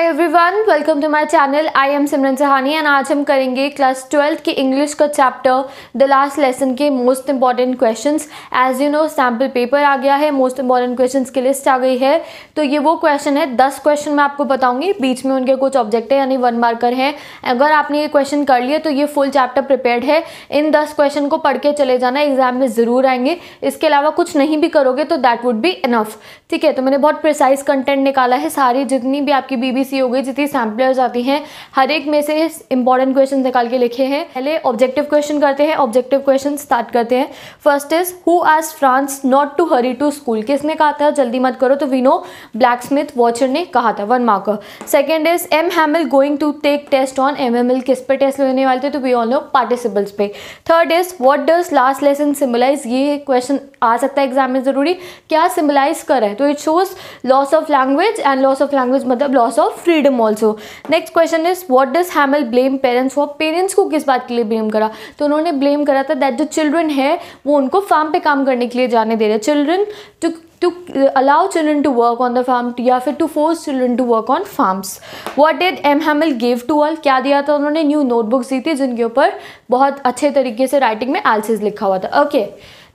Every everyone welcome to my channel I am Simran Sahani and आज हम करेंगे क्लास ट्वेल्थ के इंग्लिश का चैप्टर द लास्ट लेसन के most important question as you know sample paper आ गया है मोस्ट इंपॉर्टेंट क्वेश्चन की लिस्ट आ गई है तो ये वो क्वेश्चन है दस क्वेश्चन मैं आपको बताऊंगी बीच में उनके कुछ ऑब्जेक्ट है यानी वन मार्कर हैं अगर आपने ये क्वेश्चन कर लिए तो ये फुल चैप्टर प्रिपेयर है इन दस क्वेश्चन को पढ़ के चले जाना एग्जाम में ज़रूर आएंगे इसके अलावा कुछ नहीं भी करोगे तो दैट वुड बी इनफ ठीक है तो मैंने बहुत प्रिसाइज कंटेंट निकाला है सारी जितनी भी आपकी बीबी सी हो गई जितनी सैम्पलर्स आती हैं हर एक में से इंपॉर्टेंट क्वेश्चन निकाल के लिखे हैं पहले ऑब्जेक्टिव क्वेश्चन करते हैं ऑब्जेक्टिव क्वेश्चन स्टार्ट करते हैं फर्स्ट इज हु आज Franz not to hurry to school किसने कहा था जल्दी मत करो तो विनो ब्लैक स्मिथ वॉचर ने कहा था one marker second is M Hamel going to take test on M M L किस पे टेस्ट लेने वाले थे तो वी ऑल नो पार्टिसिपल्स पे third is what does last lesson symbolise ये क्वेश्चन आ सकता है एग्जाम में ज़रूरी क्या सिम्बलाइज करें है तो it shows loss of language and loss of language मतलब loss of of freedom also next question is what does Hamel blame parents for parents को किस बात के लिए ब्लेम करा तो उन्होंने ब्लेम करा था दैट जो चिल्ड्रेन है वो उनको फार्म पे काम करने के लिए जाने दे रहे children to to allow children to work on the farm या फिर to force children to work on farms what did M Hamel give to all क्या दिया था उन्होंने न्यू नोटबुक्स दी थी जिनके ऊपर बहुत अच्छे तरीके से राइटिंग में एल्सिस लिखा हुआ था ओके okay.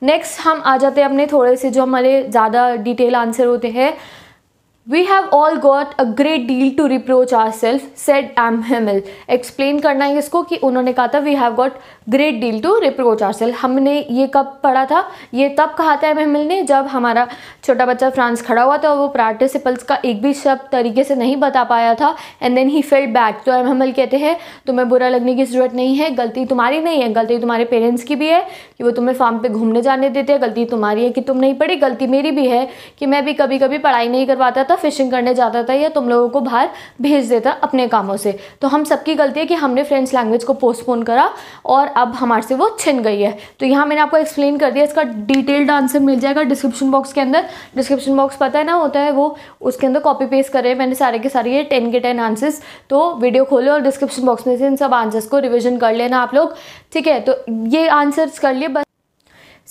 नेक्स्ट हम आ जाते हैं अपने थोड़े से जो हमारे ज़्यादा डिटेल आंसर होते हैं we have all got a great deal to reproach our self said M Hamel explain करना है इसको कि उन्होंने कहा था we have got great deal to reproach our self हमने ये कब पढ़ा था ये तब कहा था एम हेमिल ने जब हमारा छोटा बच्चा फ्रांस खड़ा हुआ था और वो पार्टिसिपल्स का एक भी शब्द तरीके से नहीं बता पाया था and then he failed back तो एम हिमल कहते हैं तुम्हें बुरा लगने की ज़रूरत नहीं है गलती तुम्हारी नहीं है गलती तुम्हारे पेरेंट्स की भी है कि वो तुम्हें फार्म पर घूमने जाने देते हैं गलती तुम्हारी है कि तुम नहीं पढ़ी गलती मेरी भी है कि मैं भी कभी कभी पढ़ाई नहीं करवाता था था फिशिंग करने जाता था या तुम लोगों को बाहर भेज देता अपने कामों से तो हम सबकी गलती है कि हमने फ्रेंच लैंग्वेज को पोस्टपोन करा और अब हमारे से वो छिन गई है तो यहाँ मैंने आपको एक्सप्लेन कर दिया इसका डिटेल्ड आंसर मिल जाएगा डिस्क्रिप्शन बॉक्स के अंदर डिस्क्रिप्शन बॉक्स पता है ना होता है वो उसके अंदर कॉपी पेस्ट करे मैंने सारे के सारे ये टेन के टेन आंसर्स तो वीडियो खोलो और डिस्क्रिप्शन बॉक्स में से इन सब आंसर्स को रिविजन कर लेना आप लोग ठीक है तो ये आंसर्स कर लिए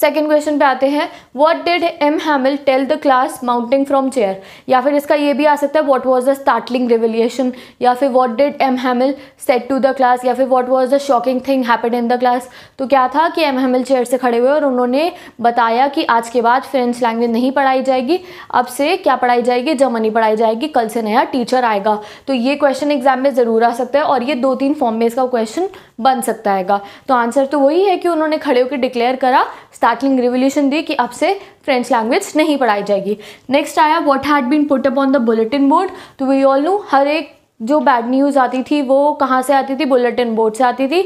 सेकेंड क्वेश्चन पे आते हैं what did M Hamel tell the class mounting from chair या फिर इसका ये भी आ सकता है what was the startling revolution या फिर what did M Hamel set to the class या फिर what was the shocking thing happen in the class तो क्या था कि एम हैमिल चेयर से खड़े हुए और उन्होंने बताया कि आज के बाद फ्रेंच लैंग्वेज नहीं पढ़ाई जाएगी अब से क्या पढ़ाई जाएगी जर्मनी पढ़ाई जाएगी कल से नया टीचर आएगा तो ये क्वेश्चन एग्जाम में ज़रूर आ सकता है और ये दो तीन फॉर्म में इसका क्वेश्चन बन सकता है तो आंसर तो वही है कि उन्होंने खड़े होकर डिक्लेयर करा startling रिवोल्यूशन दी कि अब से फ्रेंच लैंग्वेज नहीं पढ़ाई जाएगी नेक्स्ट आया what had been put up on the bulletin board तो वी ऑल नो हर एक जो बैड न्यूज़ आती थी वो कहाँ से आती थी बुलेटिन बोर्ड से आती थी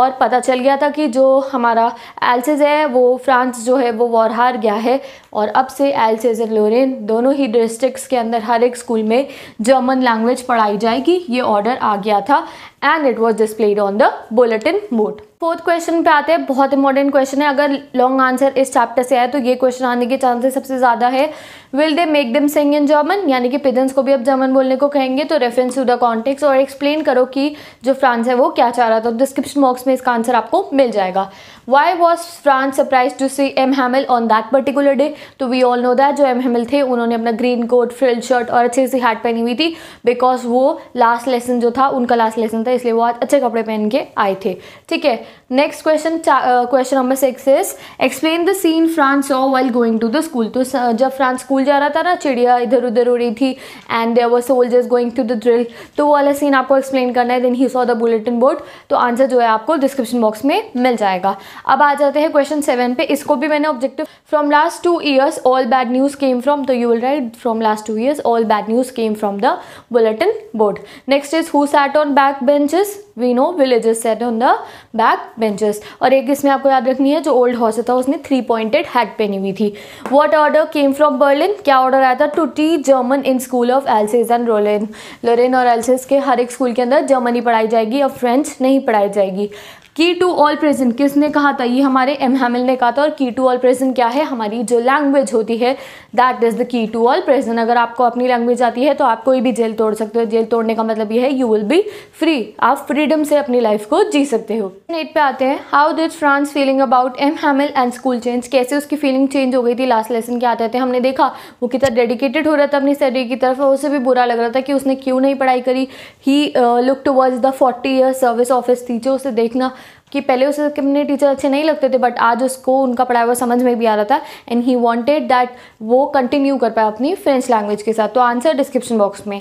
और पता चल गया था कि जो हमारा एल्सेज है वो फ्रांस जो है वो वॉर हार गया है और अब से एल्सेज और लोरेन दोनों ही डिस्ट्रिक्ट्स के अंदर हर एक स्कूल में जर्मन लैंग्वेज पढ़ाई जाएगी ये ऑर्डर आ गया था and it was displayed on the bulletin board fourth question पे आते हैं बहुत इंपॉर्टेंट क्वेश्चन है अगर लॉन्ग आंसर इस चैप्टर से आए तो ये क्वेश्चन आने के चांसेस सबसे ज़्यादा है will they make them Singh in German यानी कि पिजन्स को भी अब जर्मन बोलने को कहेंगे तो रेफरेंस टू द कॉन्टेक्स और एक्सप्लेन करो कि जो फ्रांस है वो क्या चाह रहा था डिस्क्रिप्शन तो बॉक्स में इसका आंसर आपको मिल जाएगा why was Franz surprise to see M Hamel on that particular day तो वी ऑल नो दैट जो एम हैमिल थे उन्होंने अपना ग्रीन कोट फ्रिल शर्ट और अच्छी अच्छी हैट पहनी हुई थी बिकॉज वो लास्ट लेसन जो था उनका लास्ट लेसन था इसलिए वो आज अच्छे कपड़े पहन के आए थे ठीक है next question question number six is explain the scene Franz saw while going to the school तो जब फ्रांस स्कूल जा रहा था ना चिड़िया इधर उधर हो रही थी and there were soldiers going to the drill तो वो वाला सीन आपको एक्सप्लेन करना है then he saw the bulletin board तो आंसर जो है आपको डिस्क्रिप्शन बॉक्स में मिल जाएगा अब आ जाते हैं क्वेश्चन सेवन पे इसको भी मैंने objective from last two years all bad news came from तो you will write from last two years all bad news came from the bulletin board next is who sat on back bench benches we know villages sat on the back benches और एक इसमें आपको याद रखनी है जो old horse था उसने थ्री पॉइंटेड हैट पहनी हुई थी what order came from Berlin क्या ऑर्डर आया था to teach German in school of Alsace and रोलेन लोरेन और एल्सेज के हर एक स्कूल के अंदर जर्मनी पढ़ाई जाएगी और फ्रेंच नहीं पढ़ाई जाएगी की टू ऑल प्रेजेंट किसने कहा था ये हमारे एम हैमिल ने कहा था और की टू ऑल प्रेजेंट क्या है हमारी जो लैंग्वेज होती है that is the key to all present अगर आपको अपनी लैंग्वेज आती है तो आप कोई भी जेल तोड़ सकते हो जेल तोड़ने का मतलब ये है यू विल बी फ्री आप फ्रीडम से अपनी लाइफ को जी सकते हो नेट पे आते हैं how does Franz feeling about M Hamel and school change कैसे उसकी फीलिंग चेंज हो गई थी लास्ट लेसन के आते थे हमने देखा वो कितना डेडिकेटेड हो रहा था अपनी स्टडी की तरफ और उसे भी बुरा लग रहा था कि उसने क्यों नहीं पढ़ाई करी he look towards the forty year service office थी जो उसे देखना कि पहले उसे अपने टीचर अच्छे नहीं लगते थे बट आज उसको उनका पढ़ाया हुआ समझ में भी आ रहा था एंड ही वॉन्टेड दैट वो कंटिन्यू कर पाए अपनी फ्रेंच लैंग्वेज के साथ तो आंसर डिस्क्रिप्शन बॉक्स में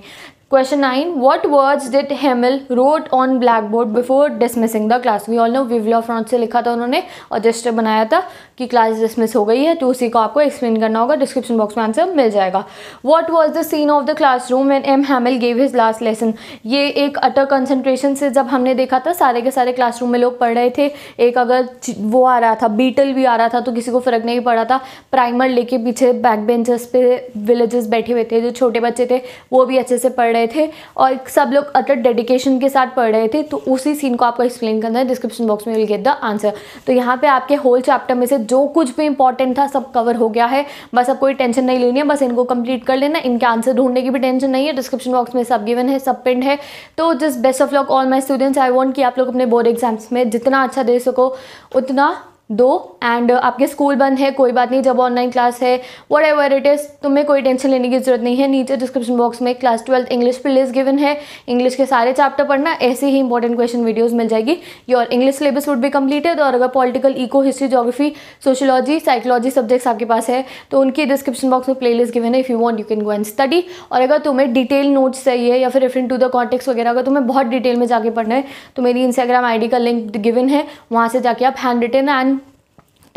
question nine What words did Hamel wrote on black board before dismissing the class we all know Front से लिखा था उन्होंने और जस्टर बनाया था कि क्लास डिसमिस हो गई है तो उसी को आपको एक्सप्लेन करना होगा डिस्क्रिप्शन बॉक्स में आंसर मिल जाएगा what was the scene of the class room an M Hamel gave his last lesson ये एक अटर कंसनट्रेशन से जब हमने देखा था सारे के सारे क्लासरूम में लोग पढ़ रहे थे एक अगर वो आ रहा था बीटल भी आ रहा था तो किसी को फ़र्क नहीं पड़ा था प्राइमर लेके पीछे बैक बेंचेस पे विलेजेस बैठे हुए थे जो छोटे बच्चे थे वो भी अच्छे से पढ़ रहे थे और सब लोग अटर डेडिकेशन के साथ पढ़ रहे थे तो उसी सीन को आपको एक्सप्लेन करना है डिस्क्रिप्शन बॉक्स में विल गेट द आंसर तो यहाँ पे आपके होल चैप्टर में से जो कुछ भी इंपॉर्टेंट था सब कवर हो गया है बस अब कोई टेंशन नहीं लेनी है बस इनको कंप्लीट कर लेना इनके आंसर ढूंढने की भी टेंशन नहीं है डिस्क्रिप्शन बॉक्स में सब गिवन है सब पिंड है तो just best of luck all my students I want कि आप लोग अपने बोर्ड एग्जाम्स में जितना अच्छा दे सको उतना दो एंड uh, आपके स्कूल बंद है कोई बात नहीं जब ऑनलाइन क्लास है वट एवर इट इज़ तुम्हें कोई टेंशन लेने की ज़रूरत नहीं है नीचे डिस्क्रिप्शन बॉक्स में class twelfth English place given है इंग्लिश के सारे चैप्टर पढ़ना ऐसे ही इंपॉर्टेंट क्वेश्चन वीडियोस मिल जाएगी योर इंग्लिश सिलेबस वुड भी कम्प्लीटेड और अगर political eco history geography sociology psychology subjects आपके पास है तो उनकी डिस्क्रिप्शन बॉक्स में प्ले गिवन है इफ़ यू want you can go and study और अगर तुम्हें डिटेल नोट्स चाहिए या फिर रिफरिंग टू द कॉन्टेक्स वगैरह अगर तुम्हें बहुत डिटेल में जाके पढ़ना है तो मेरी इंस्टाग्राम आई का लिंक गिवन है वहाँ से जाके आप hand written and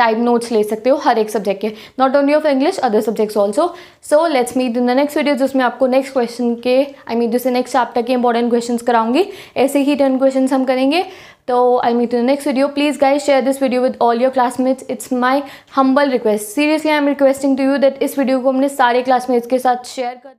type notes ले सकते हो हर एक सब्जेक्ट के not only of English other subjects also so let's meet in the next video जिसमें आपको नेक्स्ट क्वेश्चन के आई मीन जिससे नेक्स्ट चैप्टर के इंपॉर्टेंट क्वेश्चन कराऊंगी ऐसे ही टेन क्वेश्चन हम करेंगे तो I meet in the next video please guys share this video with all your classmates it's my humble request seriously I am requesting to you that इस video को हमने सारे क्लासमेट्स के साथ शेयर कर